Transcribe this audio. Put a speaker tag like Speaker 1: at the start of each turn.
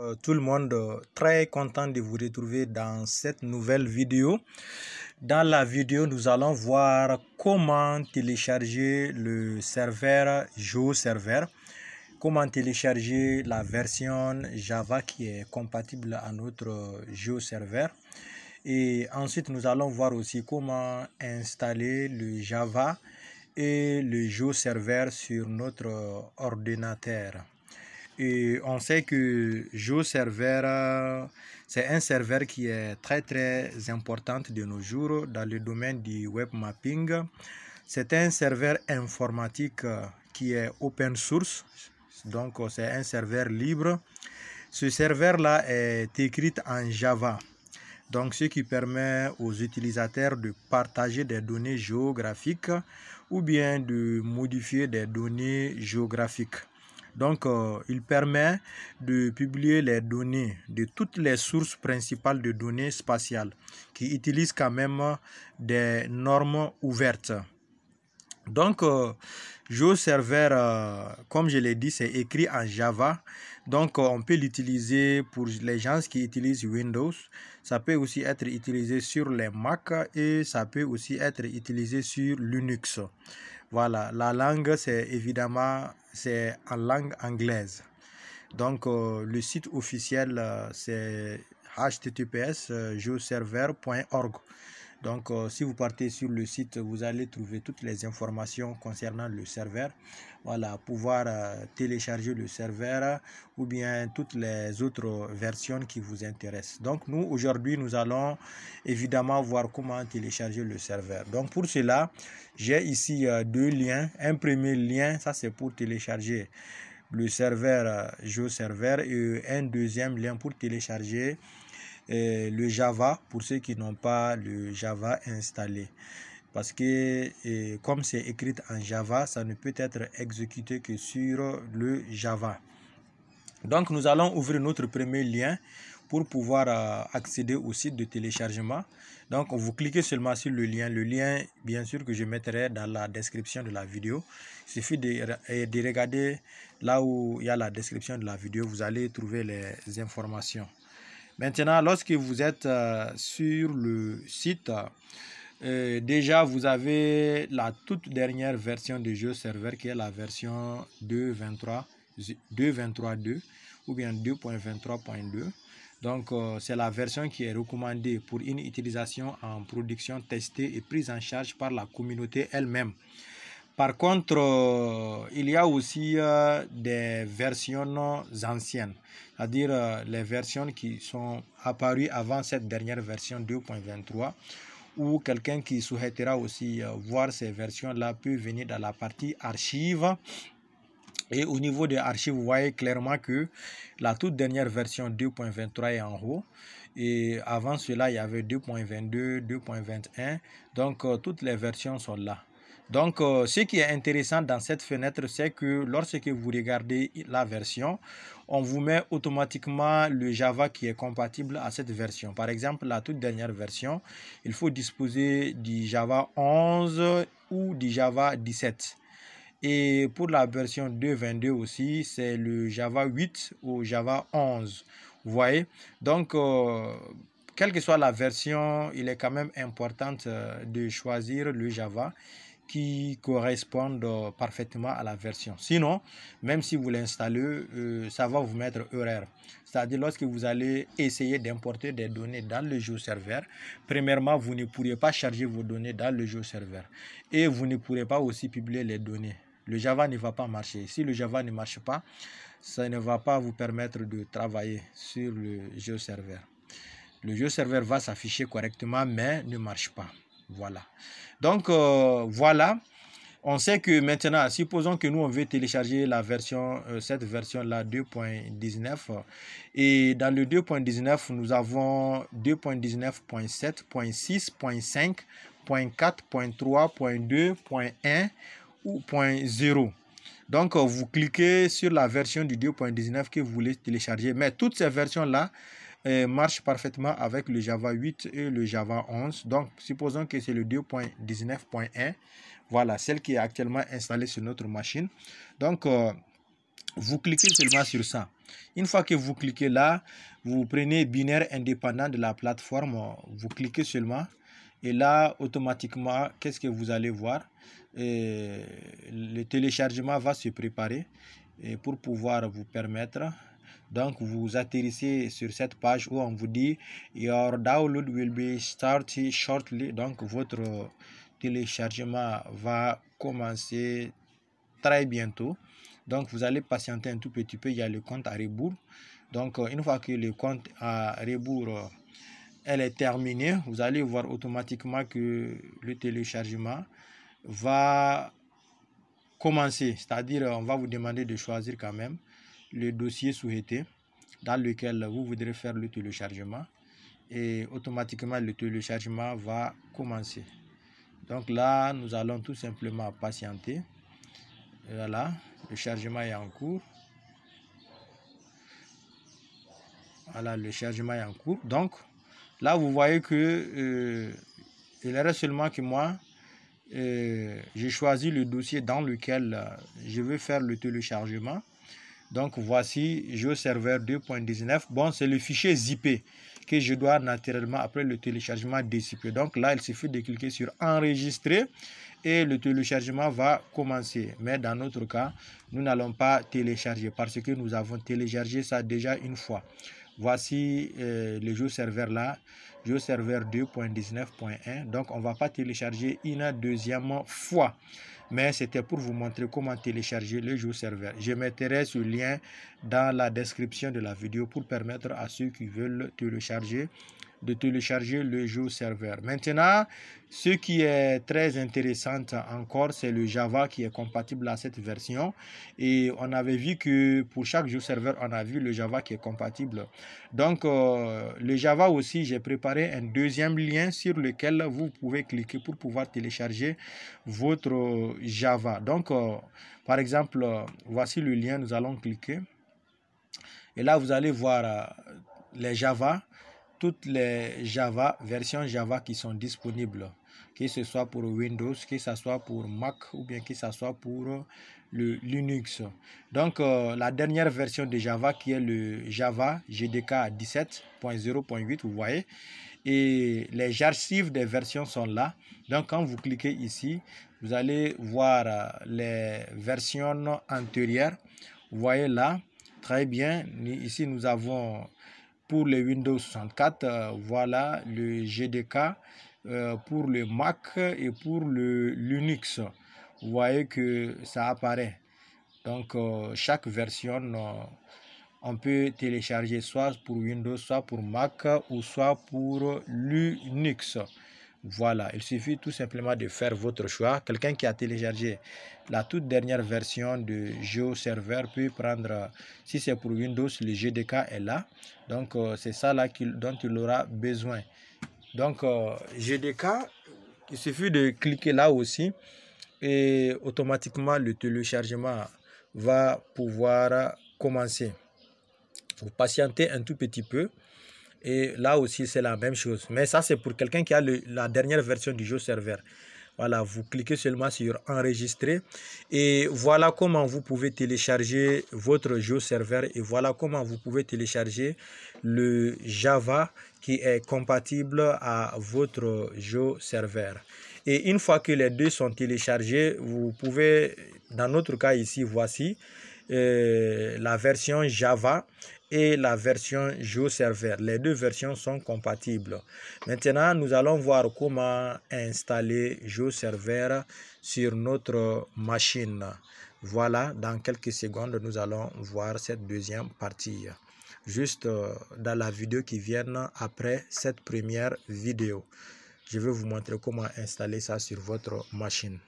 Speaker 1: Euh, tout le monde, euh, très content de vous retrouver dans cette nouvelle vidéo. Dans la vidéo, nous allons voir comment télécharger le serveur GeoServer, comment télécharger la version Java qui est compatible à notre GeoServer, euh, Et ensuite, nous allons voir aussi comment installer le Java et le GeoServer sur notre ordinateur. Et on sait que GeoServer, c'est un serveur qui est très très important de nos jours dans le domaine du web mapping. C'est un serveur informatique euh, qui est open source, donc euh, c'est un serveur libre. Ce serveur-là est écrit en Java. Donc, ce qui permet aux utilisateurs de partager des données géographiques ou bien de modifier des données géographiques. Donc, euh, il permet de publier les données de toutes les sources principales de données spatiales qui utilisent quand même des normes ouvertes. Donc, euh, GeoServer, euh, comme je l'ai dit, c'est écrit en Java. Donc, euh, on peut l'utiliser pour les gens qui utilisent Windows. Ça peut aussi être utilisé sur les Mac et ça peut aussi être utilisé sur Linux. Voilà, la langue, c'est évidemment c'est en langue anglaise. Donc, euh, le site officiel, euh, c'est https euh, donc euh, si vous partez sur le site, vous allez trouver toutes les informations concernant le serveur. Voilà, pouvoir euh, télécharger le serveur ou bien toutes les autres versions qui vous intéressent. Donc nous, aujourd'hui, nous allons évidemment voir comment télécharger le serveur. Donc pour cela, j'ai ici euh, deux liens. Un premier lien, ça c'est pour télécharger le serveur serveur. et un deuxième lien pour télécharger le Java pour ceux qui n'ont pas le Java installé. Parce que comme c'est écrit en Java, ça ne peut être exécuté que sur le Java. Donc nous allons ouvrir notre premier lien pour pouvoir euh, accéder au site de téléchargement. Donc vous cliquez seulement sur le lien. Le lien, bien sûr, que je mettrai dans la description de la vidéo. Il suffit de, de regarder là où il y a la description de la vidéo. Vous allez trouver les informations. Maintenant, lorsque vous êtes euh, sur le site, euh, déjà vous avez la toute dernière version du jeu serveur qui est la version 2.23.2 ou bien 2.23.2. Donc, euh, c'est la version qui est recommandée pour une utilisation en production testée et prise en charge par la communauté elle-même. Par contre, euh, il y a aussi euh, des versions anciennes, c'est-à-dire euh, les versions qui sont apparues avant cette dernière version 2.23 ou quelqu'un qui souhaitera aussi voir ces versions-là peut venir dans la partie archives. Et au niveau des archives, vous voyez clairement que la toute dernière version 2.23 est en haut. Et avant cela, il y avait 2.22, 2.21. Donc, toutes les versions sont là. Donc, euh, ce qui est intéressant dans cette fenêtre, c'est que lorsque vous regardez la version, on vous met automatiquement le Java qui est compatible à cette version. Par exemple, la toute dernière version, il faut disposer du Java 11 ou du Java 17. Et pour la version 2.22 aussi, c'est le Java 8 ou Java 11. Vous voyez Donc, euh, quelle que soit la version, il est quand même important euh, de choisir le Java qui correspondent parfaitement à la version. Sinon, même si vous l'installez, euh, ça va vous mettre erreur. C'est-à-dire lorsque vous allez essayer d'importer des données dans le jeu serveur, premièrement, vous ne pourrez pas charger vos données dans le jeu serveur et vous ne pourrez pas aussi publier les données. Le Java ne va pas marcher. Si le Java ne marche pas, ça ne va pas vous permettre de travailler sur le jeu serveur. Le jeu serveur va s'afficher correctement, mais ne marche pas. Voilà. Donc, euh, voilà. On sait que maintenant, supposons que nous, on veut télécharger la version, euh, cette version-là, 2.19. Et dans le 2.19, nous avons 2.19.7.6.5.4.3.2.1 ou .0. Donc, euh, vous cliquez sur la version du 2.19 que vous voulez télécharger. Mais toutes ces versions-là, marche parfaitement avec le Java 8 et le Java 11. Donc, supposons que c'est le 2.19.1. Voilà, celle qui est actuellement installée sur notre machine. Donc, euh, vous cliquez seulement sur ça. Une fois que vous cliquez là, vous prenez binaire indépendant de la plateforme. Vous cliquez seulement. Et là, automatiquement, qu'est-ce que vous allez voir Le téléchargement va se préparer et pour pouvoir vous permettre donc vous atterrissez sur cette page où on vous dit Your download will be started shortly. Donc votre téléchargement va commencer très bientôt. Donc vous allez patienter un tout petit peu. Il y a le compte à rebours. Donc euh, une fois que le compte à rebours euh, elle est terminée, vous allez voir automatiquement que le téléchargement va commencer. C'est-à-dire euh, on va vous demander de choisir quand même le dossier souhaité dans lequel vous voudrez faire le téléchargement et automatiquement le téléchargement va commencer. Donc là, nous allons tout simplement patienter. Voilà, le chargement est en cours. Voilà, le chargement est en cours. Donc là, vous voyez que euh, il reste seulement que moi, euh, j'ai choisi le dossier dans lequel euh, je veux faire le téléchargement. Donc voici GeoServer 2.19. Bon, c'est le fichier zippé que je dois naturellement après le téléchargement déciper. Donc là, il suffit de cliquer sur enregistrer et le téléchargement va commencer. Mais dans notre cas, nous n'allons pas télécharger parce que nous avons téléchargé ça déjà une fois. Voici euh, le jeu serveur là, jeu serveur 2.19.1. Donc, on ne va pas télécharger une deuxième fois. Mais c'était pour vous montrer comment télécharger le jeu serveur. Je mettrai ce lien dans la description de la vidéo pour permettre à ceux qui veulent télécharger de télécharger le jeu serveur. Maintenant, ce qui est très intéressant encore, c'est le Java qui est compatible à cette version. Et on avait vu que pour chaque jeu serveur, on a vu le Java qui est compatible. Donc, euh, le Java aussi, j'ai préparé un deuxième lien sur lequel vous pouvez cliquer pour pouvoir télécharger votre Java. Donc, euh, par exemple, voici le lien, nous allons cliquer. Et là, vous allez voir euh, les Java toutes les Java, versions Java qui sont disponibles, que ce soit pour Windows, que ce soit pour Mac ou bien que ce soit pour le Linux. Donc euh, la dernière version de Java qui est le Java GDK 17.0.8, vous voyez. Et les archives des versions sont là. Donc quand vous cliquez ici, vous allez voir euh, les versions antérieures. Vous voyez là, très bien. Ici, nous avons pour le Windows 64. Euh, voilà le GDK euh, pour le Mac et pour le Linux. Vous voyez que ça apparaît. Donc, euh, chaque version, on peut télécharger soit pour Windows, soit pour Mac ou soit pour Linux. Voilà, il suffit tout simplement de faire votre choix. Quelqu'un qui a téléchargé la toute dernière version de GeoServer peut prendre, si c'est pour Windows, le GDK est là. Donc, euh, c'est ça là dont il aura besoin. Donc, euh, GDK, il suffit de cliquer là aussi et automatiquement le téléchargement va pouvoir commencer. Vous patientez un tout petit peu. Et là aussi, c'est la même chose. Mais ça, c'est pour quelqu'un qui a la dernière version du jeu serveur. Voilà, vous cliquez seulement sur enregistrer et voilà comment vous pouvez télécharger votre jeu serveur et voilà comment vous pouvez télécharger le Java qui est compatible à votre jeu serveur. Et une fois que les deux sont téléchargés, vous pouvez, dans notre cas ici, voici, euh, la version Java et la version JoServer. Les deux versions sont compatibles. Maintenant, nous allons voir comment installer Server sur notre machine. Voilà, dans quelques secondes, nous allons voir cette deuxième partie. Juste euh, dans la vidéo qui vient après cette première vidéo. Je vais vous montrer comment installer ça sur votre machine.